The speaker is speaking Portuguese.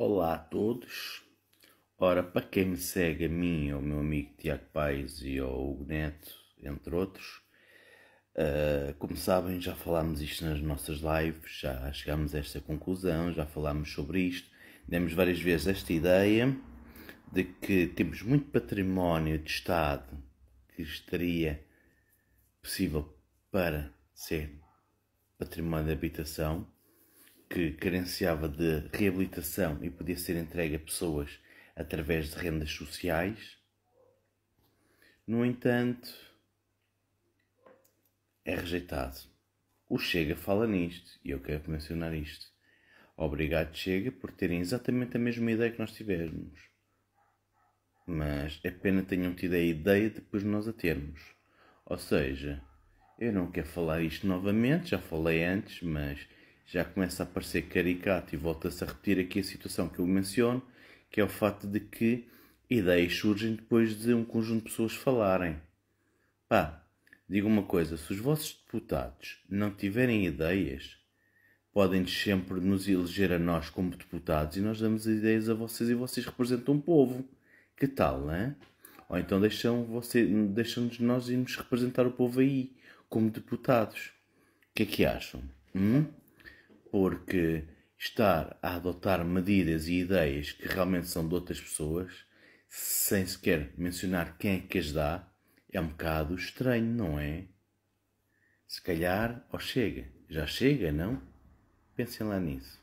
Olá a todos. Ora, para quem me segue, a mim, ao meu amigo Tiago Paes e ao Hugo Neto, entre outros, uh, como sabem, já falámos isto nas nossas lives, já chegámos a esta conclusão, já falámos sobre isto, demos várias vezes esta ideia de que temos muito património de Estado que estaria possível para ser património de habitação que carenciava de reabilitação e podia ser entregue a pessoas através de rendas sociais. No entanto, é rejeitado. O Chega fala nisto e eu quero mencionar isto. Obrigado, Chega, por terem exatamente a mesma ideia que nós tivemos. Mas é pena tenham tido a ideia depois de nós a termos. Ou seja, eu não quero falar isto novamente, já falei antes, mas já começa a parecer caricato e volta-se a repetir aqui a situação que eu menciono, que é o facto de que ideias surgem depois de um conjunto de pessoas falarem. Pá, digo uma coisa, se os vossos deputados não tiverem ideias, podem sempre nos eleger a nós como deputados e nós damos ideias a vocês e vocês representam o povo. Que tal, não é? Ou então deixam, você, deixam-nos nós irmos representar o povo aí, como deputados. O que é que acham? Hum? porque estar a adotar medidas e ideias que realmente são de outras pessoas, sem sequer mencionar quem é que as dá, é um bocado estranho, não é? Se calhar, ou chega, já chega, não? Pensem lá nisso.